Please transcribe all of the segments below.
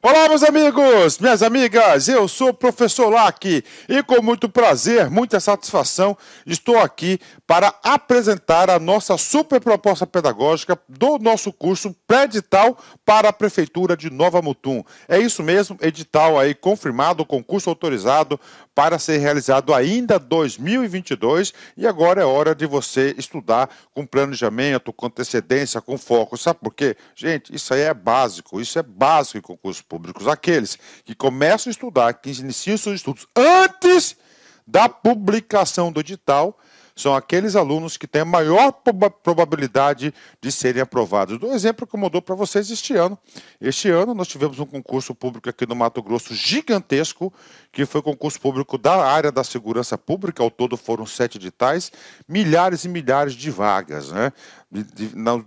Olá, meus amigos, minhas amigas, eu sou o professor Lac e com muito prazer, muita satisfação, estou aqui para apresentar a nossa super proposta pedagógica do nosso curso pré-edital para a Prefeitura de Nova Mutum. É isso mesmo, edital aí confirmado, concurso autorizado para ser realizado ainda 2022 e agora é hora de você estudar com planejamento, com antecedência, com foco, sabe por quê? Gente, isso aí é básico, isso é básico em concurso públicos aqueles que começam a estudar, que iniciam seus estudos antes da publicação do edital são aqueles alunos que têm a maior probabilidade de serem aprovados. Do exemplo que eu mudou para vocês este ano. Este ano nós tivemos um concurso público aqui no Mato Grosso gigantesco, que foi concurso público da área da segurança pública, ao todo foram sete editais, milhares e milhares de vagas, né?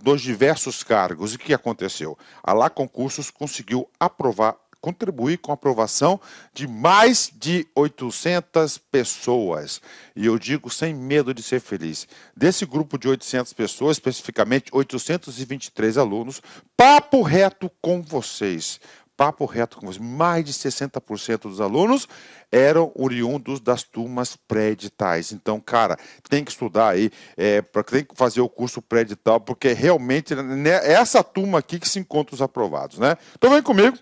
Nos diversos cargos. E o que aconteceu? A Lá Concursos conseguiu aprovar contribuir com a aprovação de mais de 800 pessoas. E eu digo sem medo de ser feliz. Desse grupo de 800 pessoas, especificamente 823 alunos, papo reto com vocês. Papo reto com vocês. Mais de 60% dos alunos eram oriundos das turmas pré-editais. Então, cara, tem que estudar aí, é, pra, tem que fazer o curso pré-edital, porque realmente né, é essa turma aqui que se encontra os aprovados, né? Então vem comigo.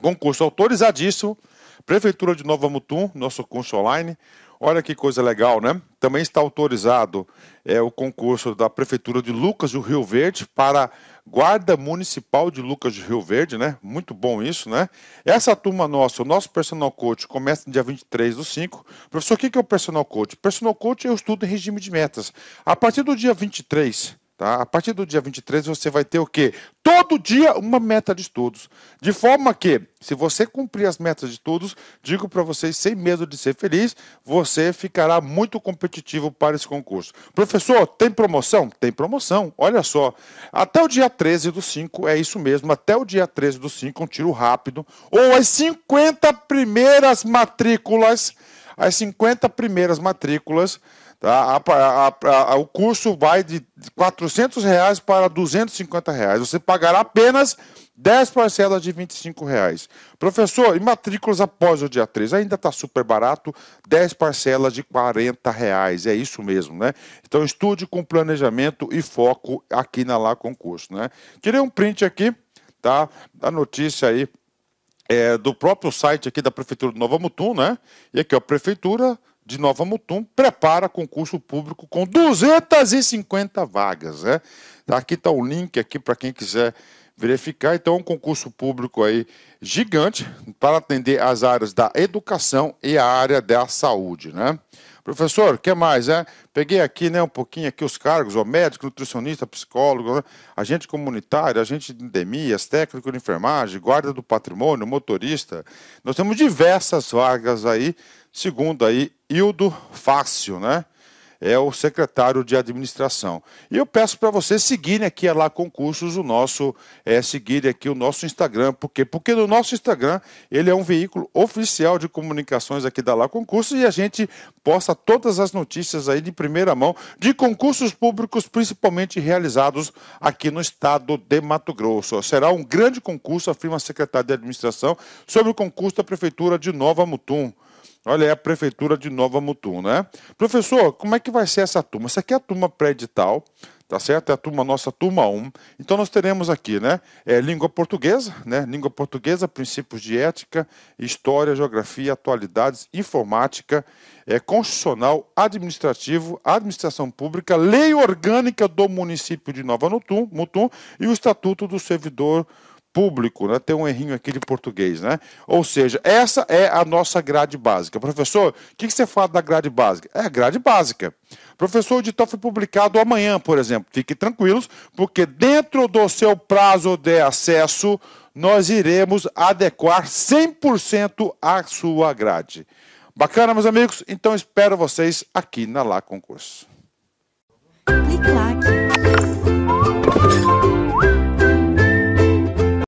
Concurso autorizadíssimo. Prefeitura de Nova Mutum, nosso curso online. Olha que coisa legal, né? Também está autorizado é, o concurso da Prefeitura de Lucas do Rio Verde para Guarda Municipal de Lucas do Rio Verde, né? Muito bom isso, né? Essa turma nossa, o nosso personal coach, começa no dia 23 do 5. Professor, o que é o personal coach? Personal coach é o estudo em regime de metas. A partir do dia 23, Tá? A partir do dia 23 você vai ter o quê? Todo dia uma meta de estudos. De forma que, se você cumprir as metas de estudos, digo para vocês, sem medo de ser feliz, você ficará muito competitivo para esse concurso. Professor, tem promoção? Tem promoção. Olha só. Até o dia 13 do 5, é isso mesmo, até o dia 13 do 5, um tiro rápido, ou as 50 primeiras matrículas as 50 primeiras matrículas, tá? a, a, a, o curso vai de 400 reais para R$ reais. Você pagará apenas 10 parcelas de R$ reais. Professor, e matrículas após o dia 3? Ainda está super barato, 10 parcelas de R$ reais. É isso mesmo, né? Então estude com planejamento e foco aqui na Lá Concurso, né? Tirei um print aqui, tá? Da notícia aí é, do próprio site aqui da Prefeitura de Nova Mutum, né? E aqui, ó, Prefeitura de Nova Mutum prepara concurso público com 250 vagas, né? Tá, aqui está o link aqui para quem quiser verificar. Então, é um concurso público aí gigante para atender as áreas da educação e a área da saúde, né? Professor, o que mais? É? Peguei aqui né, um pouquinho aqui os cargos, ó, médico, nutricionista, psicólogo, né? agente comunitário, agente de endemias, técnico de enfermagem, guarda do patrimônio, motorista. Nós temos diversas vagas aí, segundo aí Hildo Fácil, né? é o secretário de administração. E eu peço para vocês seguirem aqui a é Lá Concursos, o nosso, é, seguirem aqui o nosso Instagram. Por quê? Porque no nosso Instagram ele é um veículo oficial de comunicações aqui da Lá Concursos e a gente posta todas as notícias aí de primeira mão de concursos públicos, principalmente realizados aqui no estado de Mato Grosso. Será um grande concurso, afirma a secretária de administração, sobre o concurso da Prefeitura de Nova Mutum. Olha aí a Prefeitura de Nova Mutum, né? Professor, como é que vai ser essa turma? Essa aqui é a turma pré-edital, tá certo? É a turma, nossa turma 1. Então nós teremos aqui, né? É, língua portuguesa, né? Língua portuguesa, princípios de ética, história, geografia, atualidades, informática, é, constitucional, administrativo, administração pública, lei orgânica do município de Nova Mutum, Mutum e o estatuto do servidor público público, né? Tem um errinho aqui de português, né? Ou seja, essa é a nossa grade básica. Professor, o que, que, você fala da grade básica? É a grade básica. Professor, o edital foi publicado amanhã, por exemplo. Fiquem tranquilos, porque dentro do seu prazo de acesso, nós iremos adequar 100% a sua grade. Bacana, meus amigos? Então espero vocês aqui na Lá Concurso. Clique,